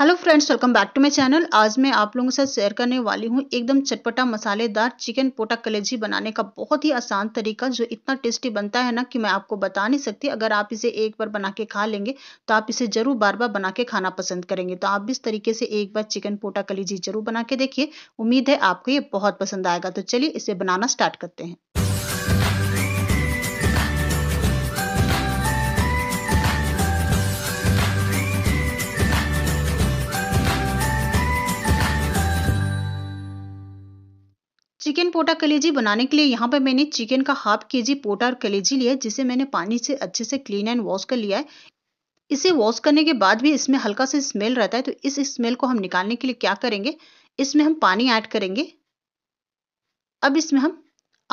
hello friends welcome back to my channel आज मैं आप लोगों के साथ शेयर करने वाली हूँ एकदम चटपटा मसालेदार चिकन पोटा कलेजी बनाने का बहुत ही आसान तरीका जो इतना टेस्टी बनता है ना कि मैं आपको बता नहीं सकती अगर आप इसे एक बार बना के खा लेंगे तो आप इसे जरूर बार बार बना के खाना पसंद करेंगे तो आप इस तरीके से एक बार चिकन पोटा कलेजी जरूर बना के देखिए उम्मीद है आपको ये बहुत पसंद आएगा तो चलिए इसे बनाना स्टार्ट करते हैं पोटा कलेजी बनाने के लिए यहाँ पर मैंने चिकन का हाफ के जी पोटा और कलेजी लिया है जिसे मैंने पानी से अच्छे से क्लीन एंड वॉश कर लिया है इसे वॉश करने के बाद भी इसमें हल्का सा स्मेल रहता है तो इस स्मेल को हम निकालने के लिए क्या करेंगे इसमें हम पानी ऐड करेंगे अब इसमें हम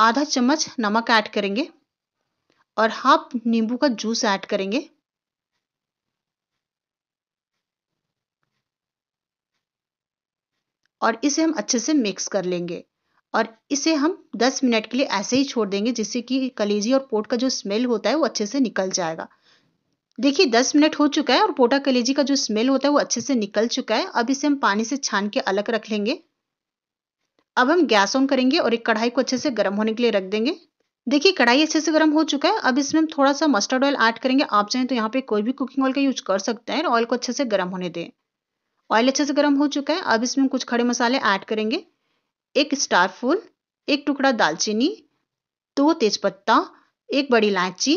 आधा चम्मच नमक ऐड करेंगे और हाफ नींबू का जूस ऐड करेंगे और इसे हम अच्छे से मिक्स कर लेंगे और इसे हम 10 मिनट के लिए ऐसे ही छोड़ देंगे जिससे कि कलेजी और पोट का जो स्मेल होता है वो अच्छे से निकल जाएगा देखिए 10 मिनट हो चुका है और पोटा कलेजी का जो स्मेल होता है वो अच्छे से निकल चुका है अब इसे हम पानी से छान के अलग रख लेंगे अब हम गैस ऑन करेंगे और एक कढ़ाई को अच्छे से गर्म होने के लिए रख देंगे देखिए कढ़ाई अच्छे से गर्म हो चुका है अब इसमें हम थोड़ा सा मस्टर्ड ऑयल ऐड करेंगे आप चाहें तो यहाँ पे कोई भी कुकिंग ऑयल का यूज कर सकते हैं और ऑयल को अच्छे से गर्म होने दें ऑयल अच्छे से गर्म हो चुका है अब इसमें कुछ खड़े मसाले ऐड करेंगे एक स्टार फूल एक टुकड़ा दालचीनी दो तेज़पत्ता एक बड़ी इलायची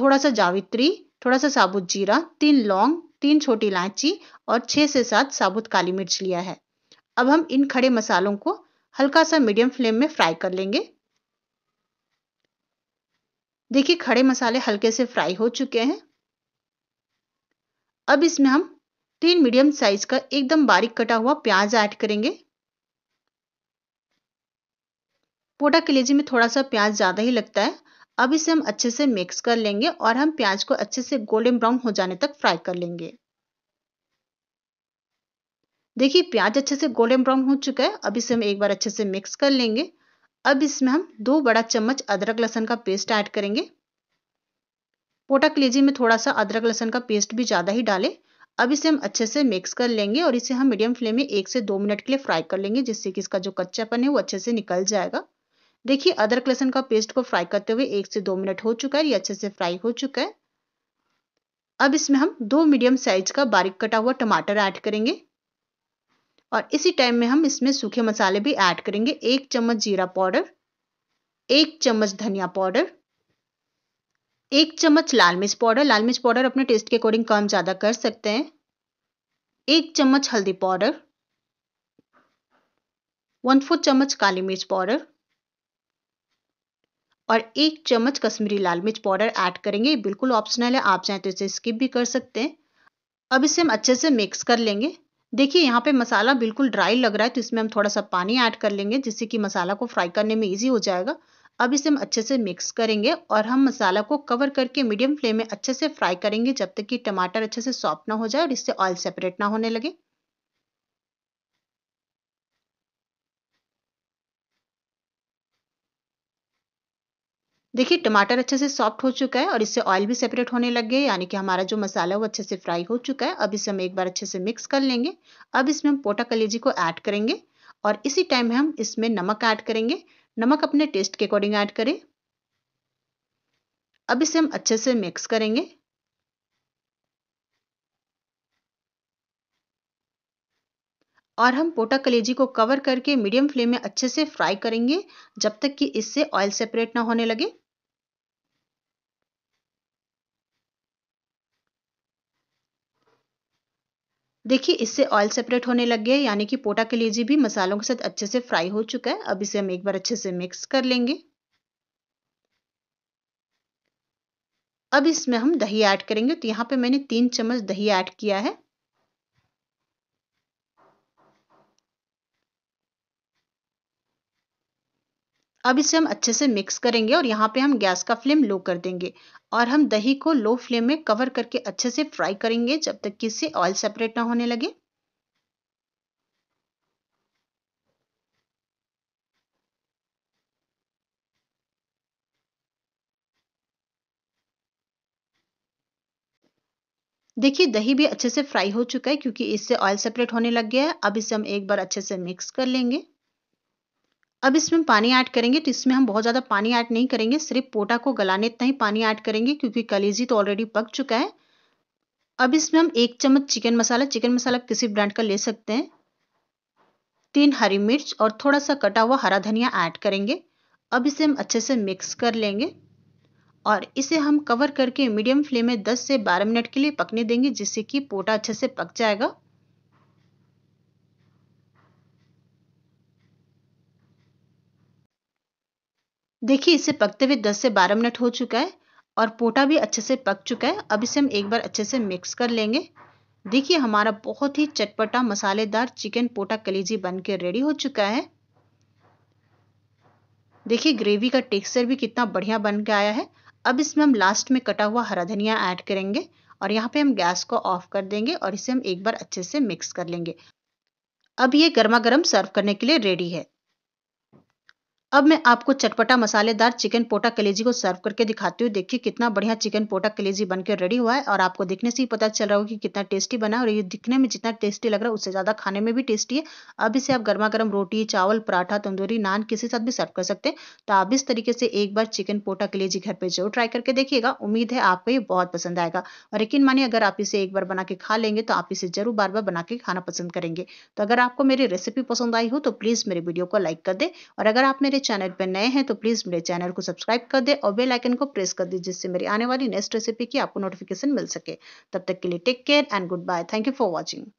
थोड़ा सा जावित्री थोड़ा सा साबुत जीरा तीन लौंग तीन छोटी इलायची और छह से सात साबुत काली मिर्च लिया है अब हम इन खड़े मसालों को हल्का सा मीडियम फ्लेम में फ्राई कर लेंगे देखिए खड़े मसाले हल्के से फ्राई हो चुके हैं अब इसमें हम तीन मीडियम साइज का एकदम बारीक कटा हुआ प्याज ऐड करेंगे पोटा कलेजी में थोड़ा सा प्याज ज़्यादा ही लगता है अब इसे हम अच्छे से मिक्स कर लेंगे और हम प्याज को अच्छे से गोल्डन ब्राउन हो जाने तक फ्राई कर लेंगे देखिए प्याज अच्छे से गोल्डन ब्राउन हो चुका है अब इसे हम एक बार अच्छे से मिक्स कर लेंगे अब इसमें हम दो बड़ा चम्मच अदरक लहसन का पेस्ट ऐड करेंगे पोटा कलेजी में थोड़ा सा अदरक लहसन का पेस्ट भी ज़्यादा ही डालें अब इसे हम अच्छे से मिक्स कर लेंगे और इसे हम मीडियम फ्लेम में एक से दो मिनट के लिए फ्राई कर लेंगे जिससे कि इसका जो कच्चापन है वो अच्छे से निकल जाएगा देखिए अदरक लहसुन का पेस्ट को फ्राई करते हुए एक से दो मिनट हो चुका है ये अच्छे से फ्राई हो चुका है अब इसमें हम दो मीडियम साइज का बारीक कटा हुआ टमाटर ऐड करेंगे और इसी टाइम में हम इसमें सूखे मसाले भी ऐड करेंगे एक चम्मच जीरा पाउडर एक चम्मच धनिया पाउडर एक चम्मच लाल मिर्च पाउडर लाल मिर्च पाउडर अपने टेस्ट के अकॉर्डिंग कम ज़्यादा कर सकते हैं एक चम्मच हल्दी पाउडर वन फोर्थ चम्मच काली मिर्च पाउडर और एक चम्मच कश्मीरी लाल मिर्च पाउडर ऐड करेंगे ये बिल्कुल ऑप्शनल है आप चाहें तो इसे स्किप भी कर सकते हैं अब इसे हम अच्छे से मिक्स कर लेंगे देखिए यहाँ पे मसाला बिल्कुल ड्राई लग रहा है तो इसमें हम थोड़ा सा पानी ऐड कर लेंगे जिससे कि मसाला को फ्राई करने में ईजी हो जाएगा अब इसे हम अच्छे से मिक्स करेंगे और हम मसाला को कवर करके मीडियम फ्लेम में अच्छे से फ्राई करेंगे जब तक कि टमाटर अच्छे से सॉफ्ट ना हो जाए और इससे ऑयल सेपरेट ना होने लगे देखिए टमाटर अच्छे से सॉफ्ट हो चुका है और इससे ऑयल भी सेपरेट होने लग गए यानी कि हमारा जो मसाला है वो अच्छे से फ्राई हो चुका है अब इसे हम एक बार अच्छे से मिक्स कर लेंगे अब इसमें हम पोटा कलेजी को ऐड करेंगे और इसी टाइम हम इसमें नमक ऐड करेंगे नमक अपने टेस्ट के अकॉर्डिंग ऐड करें अब इसे हम अच्छे से मिक्स करेंगे और हम पोटा कलेजी को कवर करके मीडियम फ्लेम में अच्छे से फ्राई करेंगे जब तक कि इससे ऑयल सेपरेट ना होने लगे देखिए इससे ऑयल सेपरेट होने लग गया है यानी कि पोटा कलेजी भी मसालों के साथ अच्छे से फ्राई हो चुका है अब इसे हम एक बार अच्छे से मिक्स कर लेंगे अब इसमें हम दही ऐड करेंगे तो यहाँ पे मैंने तीन चम्मच दही ऐड किया है अब इसे हम अच्छे से मिक्स करेंगे और यहाँ पे हम गैस का फ्लेम लो कर देंगे और हम दही को लो फ्लेम में कवर करके अच्छे से फ्राई करेंगे जब तक कि इससे ऑयल सेपरेट ना होने लगे देखिए दही भी अच्छे से फ्राई हो चुका है क्योंकि इससे ऑयल सेपरेट होने लग गया है अब इसे हम एक बार अच्छे से मिक्स कर लेंगे अब इसमें पानी ऐड करेंगे तो इसमें हम बहुत ज़्यादा पानी ऐड नहीं करेंगे सिर्फ पोटा को गलाने इतना ही पानी ऐड करेंगे क्योंकि कलेजी तो ऑलरेडी पक चुका है अब इसमें हम एक चम्मच चिकन मसाला चिकन मसाला किसी ब्रांड का ले सकते हैं तीन हरी मिर्च और थोड़ा सा कटा हुआ हरा धनिया ऐड करेंगे अब इसे हम अच्छे से मिक्स कर लेंगे और इसे हम कवर करके मीडियम फ्लेम में 10 से 12 मिनट के लिए पकने देंगे जिससे कि पोटा अच्छे से पक जाएगा देखिए इसे पकते हुए 10 से 12 मिनट हो चुका है और पोटा भी अच्छे से पक चुका है अब इसे हम एक बार अच्छे से मिक्स कर लेंगे देखिए हमारा बहुत ही चटपटा मसालेदार चिकन पोटा कलेजी बन के रेडी हो चुका है देखिए ग्रेवी का टेक्सचर भी कितना बढ़िया बन के आया है अब इसमें हम लास्ट में कटा हुआ हरा धनिया ऐड करेंगे और यहाँ पे हम गैस को ऑफ कर देंगे और इसे हम एक बार अच्छे से मिक्स कर लेंगे अब ये गर्मा गर्म सर्व करने के लिए रेडी है अब मैं आपको चटपटा मसालेदार चिकन पोटा कलेजी को सर्व करके दिखाती हूँ देखिए कितना बढ़िया चिकन पोटा कलेजी बनकर रेडी हुआ है और आपको देखने से ही पता चल रहा होगा कि कितना टेस्टी बना और ये दिखने में जितना टेस्टी लग रहा है उससे ज़्यादा खाने में भी टेस्टी है अब इसे आप गर्मा गर्म रोटी चावल पराठा तंदूरी नान किसी साथ भी सर्व कर सकते हैं तो आप इस तरीके से एक बार चिकन पोटा कलेजी घर पर जरूर ट्राई करके देखिएगा उम्मीद है आपको ये बहुत पसंद आएगा और यकीन मानिए अगर आप इसे एक बार बना के खा लेंगे तो आप इसे जरूर बार बार बना के खाना पसंद करेंगे तो अगर आपको मेरी रेसिपी पसंद आई हो तो प्लीज़ मेरे वीडियो को लाइक कर दे और अगर आप मेरे चैनल पर नए हैं तो प्लीज़ मेरे चैनल को सब्सक्राइब कर दे और बेल आइकन को प्रेस कर दे जिससे मेरी आने वाली नेक्स्ट रेसिपी की आपको नोटिफिकेशन मिल सके तब तक के लिए take care and good bye thank you for watching